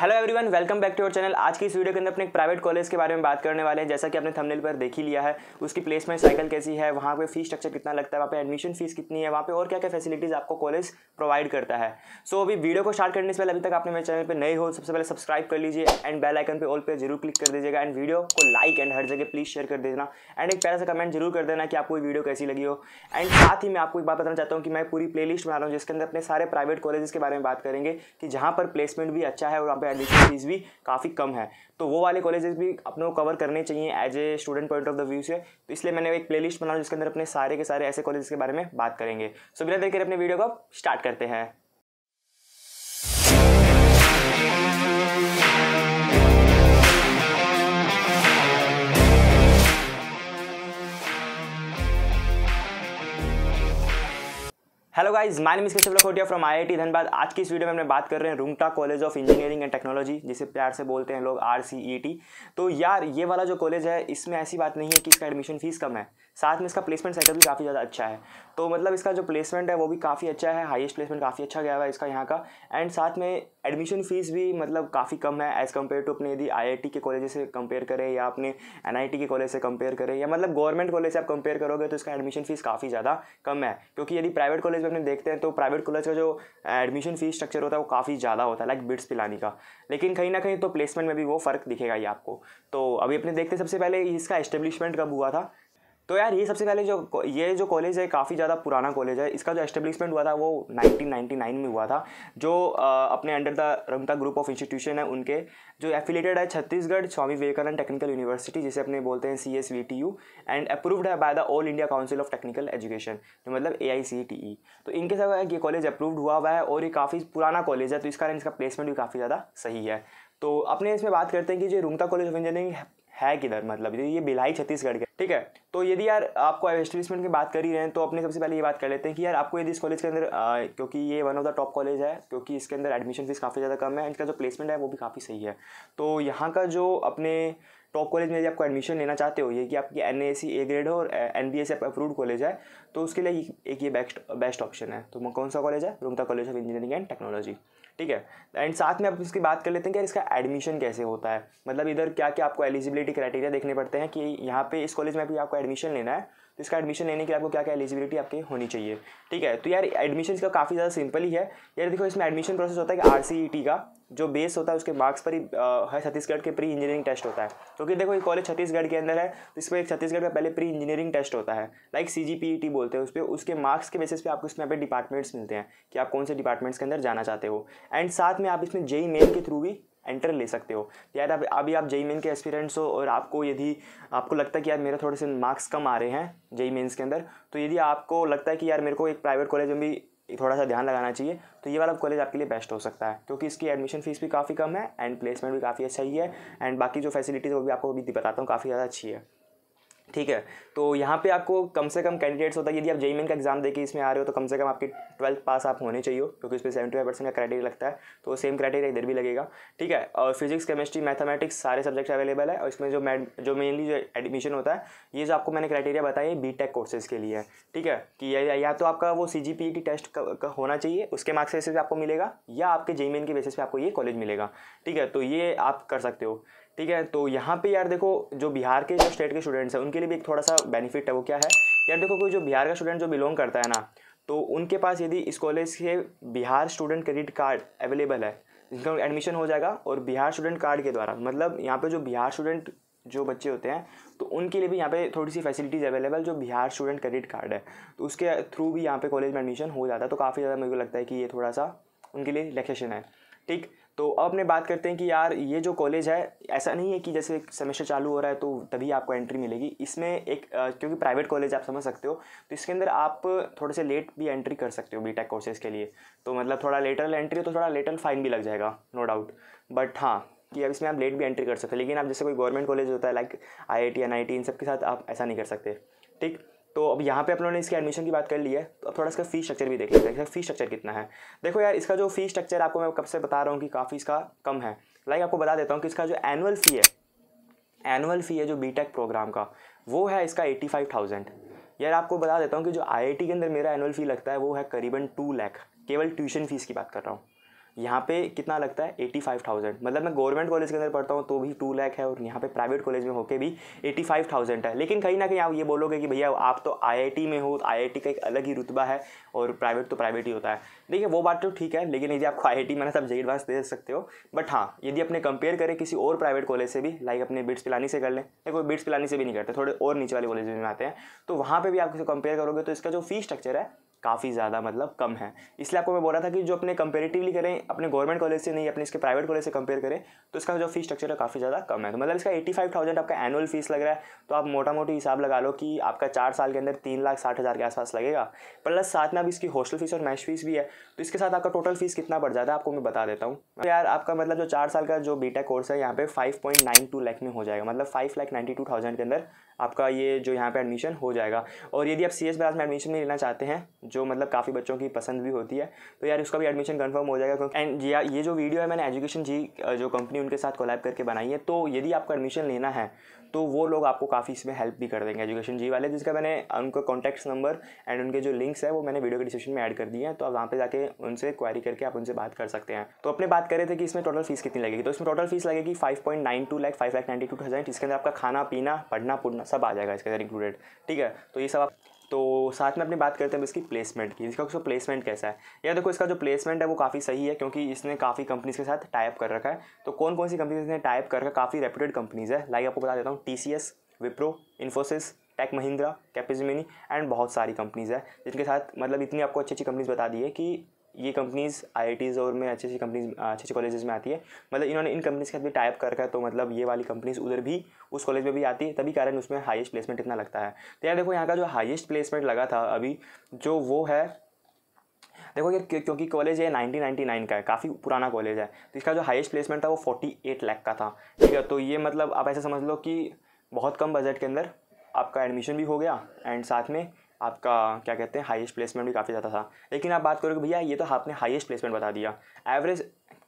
hello everyone welcome back to your channel आज की इस वीडियो के अंदर अपने एक प्राइवेट कॉलेज के बारे में बात करने वाले हैं जैसा कि आपने थंबनेल पर देख ही लिया है उसकी प्लेसमेंट साइकिल कैसी है वहाँ पे फीस स्ट्रक्चर कितना लगता है वहाँ पे एडमिशन फीस कितनी है वहाँ पे और क्या क्या फैसिलिटीज़ आपको कॉलेज प्रोवाइड करता है सो so, अभी वीडियो को स्टार्ट करने से पहले अभी तक आपने मेरे चैनल पर नहीं हो सबसे पहले सब्सक्राइब कर लीजिए एंड बेल आइकन पर ऑल पर जरूर क्लिक कर दीजिएगा एंड वीडियो को लाइक एंड हर जगह प्लीज़ शेयर कर देना एंड एक प्यारा सा कमेंट जरूर कर देना कि आपको ये वीडियो कैसी लगी हो एंड साथ ही मैं आपको एक बात बताना चाहता हूँ कि मैं पूरी प्ले बना रहा हूँ जिसके अंदर अपने सारे प्राइवेट कॉलेज के बारे में बात करेंगे कि जहाँ पर प्लेसमेंट भी अच्छा है और वहाँ पर एडमिशन फ़ीस भी काफ़ी कम है तो वो वाले कॉलेजेस भी अपने को कवर करने चाहिए as a student point of the view से तो इसलिए मैंने एक प्लेलिस्ट बनाया जिसके अंदर अपने सारे के सारे ऐसे कॉलेज के बारे में बात करेंगे सो बिना देर अपने वीडियो को स्टार्ट करते हैं hello guys my name is Keshav Lakhotia from IIT Dhanbad आज की इस वीडियो में हमने बात कर रहे हैं Rungta college of engineering and technology जिसे प्यार से बोलते हैं लोग आर e तो यार ये वाला जो कॉलेज है इसमें ऐसी बात नहीं है कि इसका एडमिशन फीस कम है साथ में इसका प्लेसमेंट सेटअप भी काफ़ी ज़्यादा अच्छा है तो मतलब इसका जो प्लेसमेंट है वो भी काफ़ी अच्छा है हाईएस्ट प्लेसमेंट काफ़ी अच्छा गया हुआ है इसका यहाँ का एंड साथ में एडमिशन फ़ीस भी मतलब काफ़ी कम है एज़ कम्पेयर टू अपने यदि आई के कॉलेज से कंपेयर करें या अपने एन के कॉलेज से कंपेयर करें या मतलब गवर्नमेंट कॉलेज से आप कंपेयर करोगे तो इसका एडमिशन फ़ीस काफ़ी ज़्यादा कम है क्योंकि यदि प्राइवेट कॉलेज में अपने देखते हैं तो प्राइवेट कॉलेज का जो एडमिशन फ़ीस स्ट्रक्चर होता है वो काफ़ी ज़्यादा होता है लाइक बिट्स पिलानी का लेकिन कहीं ना कहीं तो प्लेसमेंट में भी वो फ़र्क दिखेगा ये आपको तो अभी अपने देखते सबसे पहले इसका एस्टेब्लिशमेंट कब हुआ था तो यार ये सबसे पहले जो ये जो कॉलेज है काफ़ी ज़्यादा पुराना कॉलेज है इसका जो एस्टेब्लिशमेंट हुआ था वो 1999 में हुआ था जो आ, अपने under the Rungta group of institution है उनके जो एफिलेटेड है छत्तीसगढ़ स्वामी विवेकानंद टेक्निकल यूनिवर्सिटी जिसे अपने बोलते हैं C S V T U and approved है by the All India Council of Technical Education जो मतलब ए आई सी टी ई तो इनके साथ ये कॉलेज अप्रूव्ड हुआ हुआ है और ये काफ़ी पुराना कॉलेज है तो इस कारण इसका प्लेसमेंट भी काफ़ी ज़्यादा सही है तो अपने इसमें बात करते हैं कि जो रुमता कॉलेज ऑफ इंजीनियरिंग है किधर मतलब ये बिलाई छत्तीसगढ़ के ठीक है तो यदि यार आपको एस्टेब्लिशमेंट की बात कर ही रहे हैं तो अपने सबसे पहले ये बात कर लेते हैं कि यार आपको यदि इस कॉलेज के अंदर क्योंकि ये one of the top college है क्योंकि इसके अंदर एडमिशन फीस काफ़ी ज़्यादा कम है इसका जो प्लेसमेंट है वो भी काफ़ी सही है तो यहाँ का जो अपने टॉप कॉलेज में यदि आपको एडमिशन लेना चाहते हो ये कि आपकी एन ए ग्रेड हो और N B S approved college है तो उसके लिए एक ये बेस्ट बेस्ट ऑप्शन है तो कौन सा कॉलेज है Rungta college of engineering and technology ठीक है एंड साथ में आप इसकी बात कर लेते हैं कि इसका एडमिशन कैसे होता है मतलब इधर क्या क्या आपको एलिजिबिलिटी क्राइटेरिया देखने पड़ते हैं कि यहाँ पे इस कॉलेज में भी आपको एडमिशन लेना है तो इसका एडमिशन लेने के लिए आपको क्या क्या एलिजिबिलिटी आपकी होनी चाहिए ठीक है तो यार एडमिशन इसका काफ़ी ज़्यादा सिंपल ही है यार देखो इसमें एडमिशन प्रोसेस होता है कि आर e का जो बेस होता है उसके मार्क्स पर ही है छत्तीसगढ़ के प्री इंजीनियरिंग टेस्ट होता है क्योंकि देखो ये कॉलेज छत्तीसगढ़ के अंदर है तो पर एक छत्तीसगढ़ का पहले प्री इंजीनियरिंग टेस्ट होता है like C G P T बोलते हैं उस पर उसके मार्क्स के बेसिस पे आपको इसमें पे डिपार्टमेंट्स मिलते हैं कि आप कौन से डिपार्टमेंट्स के अंदर जाना चाहते हो एंड साथ में आप इसमें जेई मेल e के थ्रू भी एंटर ले सकते हो यार आप अभी आप जई मेन के एस्पिरेंट्स हो और आपको यदि आपको लगता है कि यार मेरे थोड़े से मार्क्स कम आ रहे हैं जई मेन्स के अंदर तो यदि आपको लगता है कि यार मेरे को एक प्राइवेट कॉलेज में भी थोड़ा सा ध्यान लगाना चाहिए तो ये वाला कॉलेज आपके लिए बेस्ट हो सकता है क्योंकि इसकी एडमिशन फीस भी काफ़ी कम है एंड प्लेसमेंट भी काफ़ी अच्छा ही है एंड बाकी जो फैसिलिटीज़ वो भी आपको अभी बताता हूँ काफ़ी ज़्यादा अच्छी है ठीक है तो यहाँ पे आपको कम से कम कैंडिडेट्स होता है यदि आप जेई मेन का एग्जाम देके इसमें आ रहे हो तो कम से कम आपकी ट्वेल्थ पास आप होने चाहिए क्योंकि पर सेवेंटी फाइव परसेंट का क्राइटेरिया लगता है तो सेम क्राइटेरिया इधर भी लगेगा ठीक है और फिजिक्स केमिस्ट्री मैथमेटिक्स सारे सब्जेक्ट अवेलेबल है और इसमें जो मैड जो मेनली जो एडमिशन होता है ये जो आपको मैंने क्राइटेरिया बताया बी टेक कोर्सेज के लिए ठीक है कि या तो आपका वो C G P T test का, होना चाहिए उसके मार्क्स बेसिस पे आपको मिलेगा या आपके जेई मेन के बेसिस पे आपको ये कॉलेज मिलेगा ठीक है तो ये आप कर सकते हो ठीक है तो यहाँ पे यार देखो जो बिहार के जो स्टेट के स्टूडेंट्स हैं उनके लिए भी एक थोड़ा सा बेनिफिट है वो क्या है यार देखो कोई जो बिहार का स्टूडेंट जो बिलोंग करता है ना तो उनके पास यदि इस कॉलेज से Bihar student credit card available है जिनका एडमिशन हो जाएगा और बिहार स्टूडेंट कार्ड के द्वारा मतलब यहाँ पे जो बिहार स्टूडेंट जो बच्चे होते हैं तो उनके लिए भी यहाँ पे थोड़ी सी फैसिलिटीज़ अवेलेबल जो बिहार स्टूडेंट क्रेडिट कार्ड है तो उसके थ्रू भी यहाँ पे कॉलेज में एडमिशन हो जाता है तो काफ़ी ज़्यादा मेरे को लगता है कि ये थोड़ा सा उनके लिए रिलैक्सेशन है ठीक तो अब मैं बात करते हैं कि यार ये जो कॉलेज है ऐसा नहीं है कि जैसे सेमेस्टर चालू हो रहा है तो तभी आपको एंट्री मिलेगी इसमें एक क्योंकि प्राइवेट कॉलेज आप समझ सकते हो तो इसके अंदर आप थोड़े से लेट भी एंट्री कर सकते हो बी टेक कोर्सेज के लिए तो मतलब थोड़ा लेटर एंट्री हो तो थोड़ा लेटर फाइन भी लग जाएगा नो डाउट बट हाँ कि अब इसमें आप लेट भी एंट्री कर सकते हो लेकिन आप जैसे कोई गवर्नमेंट कॉलेज होता है like I I T N I T इन सब के साथ आप ऐसा नहीं कर सकते ठीक तो अब यहाँ पे अपनों ने इसके एडमिशन की बात कर ली है तो अब थोड़ा इसका फी स्ट्रक्चर भी देख लेते हैं फीस स्ट्रक्चर कितना है देखो यार इसका जो फी स्ट्रक्चर आपको मैं कब से बता रहा हूँ कि काफ़ी इसका कम है लाइक आपको बता देता हूँ कि इसका जो एनुअल फ़ी है एनुअल फ़ी है जो बी प्रोग्राम का वो है इसका एट्टी फाइव थाउजेंड यार आपको बता देता हूँ कि जो आई के अंदर मेरा एनुअल फ़ी लगता है वो है करीबन टू लैख केवल ट्यूशन फ़ीस की बात कर रहा हूँ यहाँ पे कितना लगता है एटी फाइव थाउजेंड मतलब मैं गवर्नमेंट कॉलेज के अंदर पढ़ता हूँ तो भी टू लैख है और यहाँ पे प्राइवेट कॉलेज में होके भी एटी फाइव थाउजेंड है लेकिन कहीं ना कहीं आप ये बोलोगे कि भैया आप तो आई में हो तो आई का एक अलग ही रुतबा है और प्राइवेट तो प्राइवेट ही होता है देखिए वो बात तो ठीक है लेकिन यदि आपको आई में सब जगह एडवांस दे सकते हो बट हाँ यदि अपने कंपेयर करें किसी और प्राइवेट कॉलेज से भी लाइक अपने बिट्स पिलानी से कर लें या कोई बिट्स पिलानी से भी नहीं करते थोड़े और नीचे वाले कॉलेज में आते हैं तो वहाँ पर भी आप किसी कंपेयर करोगे तो इसका जो फी स्ट्रक्चर है काफ़ी ज़्यादा मतलब कम है इसलिए आपको मैं बोल रहा था कि जो अपने कंपेरेटिवली करें अपने गवर्नमेंट कॉलेज से नहीं अपने इसके प्राइवेट कॉलेज से कंपेयर करें तो इसका जो फीस स्ट्रक्चर है काफ़ी ज़्यादा कम है तो मतलब इसका एटी फाइव थाउजेंड आपका एनुअल फीस लग रहा है तो आप मोटा मोटी हिसाब लगा लो कि आपका चार साल के अंदर तीन लाख साठ हज़ार के आसपास लगेगा प्लस साथ में अब इसकी हॉस्टल फीस और मैच फीस भी है तो इसके साथ आपका टोटल फीस कितना बढ़ जाता है आपको मैं बता देता हूँ तो यार आपका मतलब जो चार साल का जो बी कोर्स है यहाँ पे five point nine two lakh में हो जाएगा मतलब five lakh ninety two thousand के अंदर आपका ये जो यहाँ पे एडमिशन हो जाएगा और यदि आप सी एस में एडमिशन नहीं लेना चाहते हैं जो मतलब काफ़ी बच्चों की पसंद भी होती है तो यार उसका भी एडमिशन कन्फर्म हो जाएगा क्योंकि एंड ये जो वीडियो है मैंने एजुकेशन जी जो कंपनी उनके साथ कोलैब करके बनाई है तो यदि आपको एडमिशन लेना है तो वो लोग आपको काफ़ी इसमें हेल्प भी कर देंगे एजुकेशन जी वाले जिसका मैंने उनका कॉन्टैक्ट नंबर एंड उनके जो लिंक्स है वो मैंने वीडियो के डिस्क्रिप्शन में ऐड कर दिए हैं तो आप वहाँ पर जाके उनसे क्वारी करके आप उनसे बात कर सकते हैं तो अपने बात करें थे कि इसमें टोटल फीस कितनी लगेगी तो इसमें टोटल फीस लगेगी five point nine two lakh five lakh ninety two thousand इसके अंदर आपका खाना पीना पढ़ना पुढ़ना सब आ जाएगा इसके अंदर इंक्लूडेड ठीक है तो ये सब आप तो साथ में अपनी बात करते हैं इसकी प्लेसमेंट की इसका उसका प्लेसमेंट कैसा है या देखो इसका जो प्लेसमेंट है वो काफ़ी सही है क्योंकि इसने काफ़ी कंपनीज़ के साथ टाइप कर रखा है तो कौन कौन सी कंपनीज इसने टाइप कर रखा काफ़ी रेपूटेड कंपनीज़ है लाइक आपको बता देता हूँ T C S Wipro Infosys Tech Mahindra Capgemini and बहुत सारी कंपनीज़ है जिनके साथ मतलब इतनी आपको अच्छी अच्छी कंपनीज़ बता दी है कि ये कंपनीज़ आई और में अच्छी अच्छी कंपनीज अच्छे अच्छे कॉलेजेस में आती है मतलब इन्होंने इन कंपनीज़ के साथ भी टाइप कर रखा है तो मतलब ये वाली कंपनीज़ उधर भी उस कॉलेज में भी आती है तभी कारण उसमें हाईएस्ट प्लेसमेंट इतना लगता है तो यार देखो यहाँ का जो हाईएस्ट प्लेसमेंट लगा था अभी जो वो है देखो ये क्योंकि कॉलेज है नाइन का है काफ़ी पुराना कॉलेज है तो इसका जो हाईएस्ट प्लेसमेंट था वो एट लाख का था ठीक है तो ये मतलब आप ऐसा समझ लो कि बहुत कम बजट के अंदर आपका एडमिशन भी हो गया एंड साथ में आपका क्या कहते हैं हाईएस्ट प्लेसमेंट भी काफ़ी ज़्यादा था लेकिन आप बात करोगे भैया ये तो आपने हाईएस्ट प्लेसमेंट बता दिया एवरेज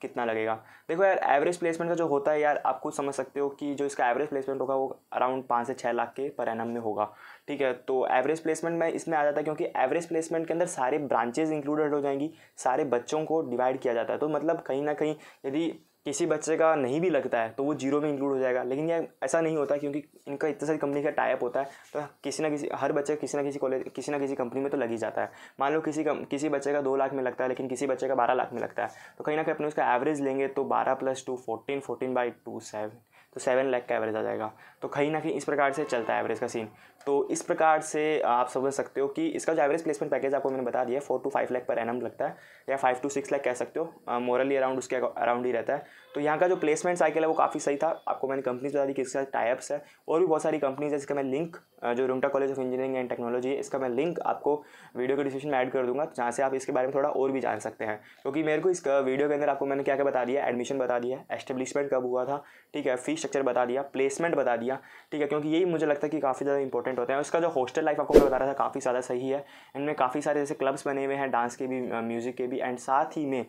कितना लगेगा देखो यार एवरेज प्लेसमेंट का जो होता है यार आप खुद समझ सकते हो कि जो इसका एवरेज प्लेसमेंट होगा वो अराउंड पाँच से छः लाख के पर एन में होगा ठीक है तो एवरेज प्लेसमेंट में इसमें आ जाता है क्योंकि एवरेज प्लेसमेंट के अंदर सारे ब्रांचेज इंक्लूडेड हो जाएंगी सारे बच्चों को डिवाइड किया जाता है तो मतलब कहीं ना कहीं यदि किसी बच्चे का नहीं भी लगता है तो वो जीरो में इंक्लूड हो जाएगा लेकिन ये ऐसा नहीं होता क्योंकि इनका इतने सारी कंपनी का टाइप होता है तो किसी ना किसी हर बच्चे किसी ना किसी कॉलेज किसी ना किसी कंपनी में तो लग ही जाता है मान लो किसी कम, किसी बच्चे का दो लाख में लगता है लेकिन किसी बच्चे का बारह लाख में लगता है तो कहीं ना कहीं अपने उसका एवरेज लेंगे तो बारह plus two fourteen fourteen by two seven तो सेवन लैख का एवरेज आ जाएगा तो कहीं ना कहीं इस प्रकार से चलता है एवरेज का सीन तो इस प्रकार से आप समझ सकते हो कि इसका जो एवरेज प्लेसमेंट पैकेज आपको मैंने बता दिया फोर टू फाइव लैख पर एन लगता है या फाइव टू सिक्स लैख कह सकते हो मोरली अराउंड उसके अराउंड ही रहता है तो यहाँ का जो प्लेसमेंट साइकिल है वो काफ़ी सही था आपको मैंने कंपनीज बता दी कि इसका टाइप्स है और भी बहुत सारी कंपनीज है जिसका मैं लिंक जो Rungta college of engineering and technology इसका मैं लिंक आपको वीडियो के डिस्क्रिप्शन में ऐड कर दूंगा जहाँ से आप इसके बारे में थोड़ा और भी जान सकते हैं क्योंकि मेरे को इस वीडियो के अंदर आपको मैंने क्या क्या बता दिया एडमिशन बता दिया एस्टेब्लिशमेंट कब हुआ था ठीक है फी स्ट्रक्चर बता दिया प्लेसमेंट बता दिया ठीक है क्योंकि यही मुझे लगता है कि काफ़ी ज़्यादा इंपॉर्टेंट होता है उसका जो हॉस्टल लाइफ आपको मैं बता रहा था काफ़ी ज़्यादा सही है इनमें काफ़ी सारे जैसे क्लब्स बने हुए हैं डांस के भी म्यूज़िक के भी एंड साथ ही में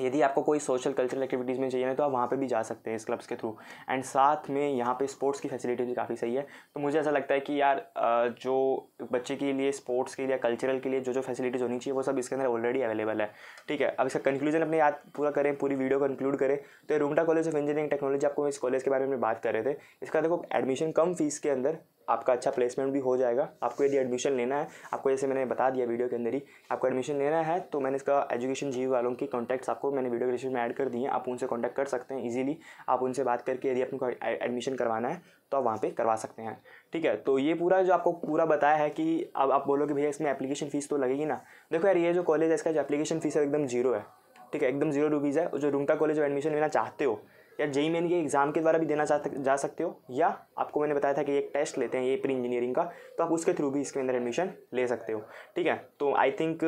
यदि आपको कोई सोशल कल्चरल एक्टिविटीज़ में चाहिए ना तो आप वहाँ पे भी जा सकते हैं इस क्लब्स के थ्रू एंड साथ में यहाँ पे स्पोर्ट्स की फैसिलिटी भी काफ़ी सही है तो मुझे ऐसा लगता है कि यार जो बच्चे के लिए स्पोर्ट्स के लिए कल्चरल के लिए जो जो फैसिलिटीज़ होनी चाहिए वो सब इसके अंदर ऑलरेडी अवेलेबल है ठीक है अब इसका कंक्लूजन अपने याद पूरा करें पूरी वीडियो कंक्लूड करें तो Rungta college of engineering technology आपको इस कॉलेज के बारे में बात कर रहे थे इसका देखो एडमिशन कम फीस के अंदर आपका अच्छा प्लेसमेंट भी हो जाएगा आपको यदि एडमिशन लेना है आपको जैसे मैंने बता दिया वीडियो के अंदर ही आपको एडमिशन लेना है तो मैंने इसका एजुकेशन जीव वालों की कॉन्टैक्ट्स आपको मैंने वीडियो डिस्क्रिप्शन में ऐड कर दिए आप उनसे कॉन्टैक्ट कर सकते हैं ईजिली आप उनसे बात करके यदि आपको एडमिशन करवाना है तो आप वहाँ पर करवा सकते हैं ठीक है तो ये पूरा जो आपको पूरा बताया है कि अब आप बोलोगे भैया इसमें एप्लीकेशन फ़ीस तो लगेगी ना देखो यार ये जो कॉलेज है इसका जो एप्लीकेशन फ़ीस है एकदम जीरो है ठीक है एकदम जीरो रुपीज़ है जो रूमटा कॉलेज में एडमिशन लेना चाहते हो या जेई मेन के एग्ज़ाम के द्वारा भी देना जा, सकते हो या आपको मैंने बताया था कि एक टेस्ट लेते हैं ये प्री इंजीनियरिंग का तो आप उसके थ्रू भी इसके अंदर एडमिशन ले सकते हो ठीक है तो आई थिंक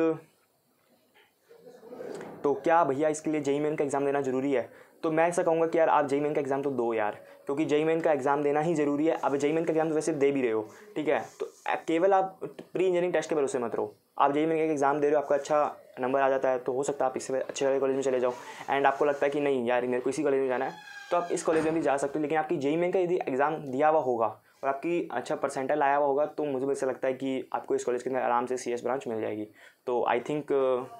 तो क्या भैया इसके लिए जेई मेन का एग्ज़ाम देना ज़रूरी है तो मैं ऐसा कहूँगा कि यार आप जेई मेन का एग्ज़ाम तो दो यार क्योंकि जई मेन का एग्ज़ाम देना ही ज़रूरी है अब जई मेन का एग्ज़ाम तो वैसे दे भी रहे हो ठीक है तो केवल आप प्री इंजीनियरिंग टेस्ट के भरोसे मत रहो आप जई मेन का एग्ज़ाम दे रहे हो आपका अच्छा नंबर आ जाता है तो हो सकता है आप इससे अच्छे वाले कॉलेज में चले जाओ एंड आपको लगता है कि नहीं यार मेरे को इसी कॉलेज में जाना है तो आप इस कॉलेज में भी जा सकते हो लेकिन आपकी जेई मेन का यदि एग्ज़ाम दिया हुआ होगा और आपकी अच्छा परसेंटेज आया हुआ होगा तो मुझे ऐसा लगता है कि आपको इस कॉलेज के अंदर आराम से सी ब्रांच मिल जाएगी तो I think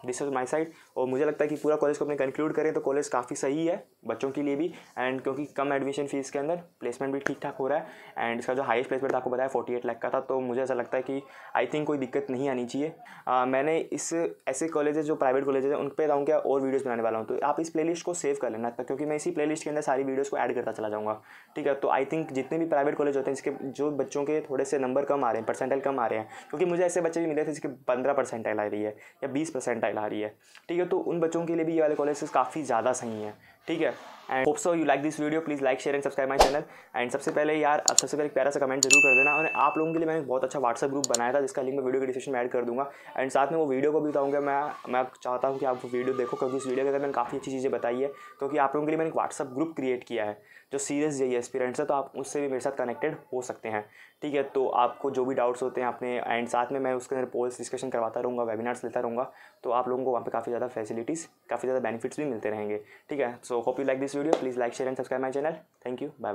this is my side और मुझे लगता है कि पूरा कॉलेज को अपने कंक्लूड करें तो कॉलेज काफ़ी सही है बच्चों के लिए भी एंड क्योंकि कम एडमिशन फीस के अंदर प्लेसमेंट भी ठीक ठाक हो रहा है एंड इसका जो हाइस्ट प्लेसमेंट आपको बताया फोर्टी एट लैक का था तो मुझे ऐसा लगता है कि आई थिंक कोई दिक्कत नहीं आनी चाहिए uh, मैंने इस ऐसे कॉलेज जो प्राइवेट कॉलेज हैं उन पर जाऊँ क्या और वीडियोज़ बनाने वाला हूँ तो आप इस प्ले को सेव कर लेना क्योंकि मैं इसी प्ले के अंदर सारी वीडियोज़ को ऐड करता चला जाऊँगा ठीक है तो आई थिंक जितने भी प्राइवेट कॉलेज होते हैं इसके जो बच्चों के थोड़े से नंबर कम आ रहे हैं परसेंटेज कम आ रहे हैं क्योंकि मुझे ऐसे बच्चे भी मिले थे जिसके पंद्रह परसेंटेज आ रही है या बीस परसेंटाइल आ रही है ठीक है तो उन बच्चों के लिए भी ये वाले कॉलेज काफ़ी ज़्यादा सही हैं ठीक है and hope so you like this video please like share and subscribe my channel and सबसे पहले यार सबसे पहले प्यारा सा कमेंट जरूर कर देना और आप लोगों के लिए मैंने बहुत अच्छा व्हाट्सअप ग्रुप बनाया था जिसका लिंक मैं वीडियो के डिस्क्रिप्शन में ऐड कर दूंगा एंड साथ में वो वीडियो को भी बताऊंगा मैं मैं चाहता हूँ कि आप वीडियो देखो क्योंकि इस वीडियो के अंदर मैंने काफ़ी अच्छी चीज़ें बताई है क्योंकि आप लोगों के लिए मैंने एक व्हाट्सअप ग्रुप क्रिएट किया है जो सीरियस जे एक्सपीरियंस है तो आप उससे भी मेरे साथ कनेक्टेड हो सकते हैं ठीक है तो आपको जो भी डाउट्स होते हैं अपने एंड साथ में मैं उसके अंदर पोल्स डिस्कशन करवाता रहूँगा वेबिनार्स लेता रहूँगा तो आप लोगों को वहाँ पर काफ़ी ज़्यादा फैसिलिटीज़ काफ़ी ज़्यादा बेनिफिट्स भी मिलते रहेंगे ठीक है so so hope you like this video please like share and subscribe my channel thank you bye bye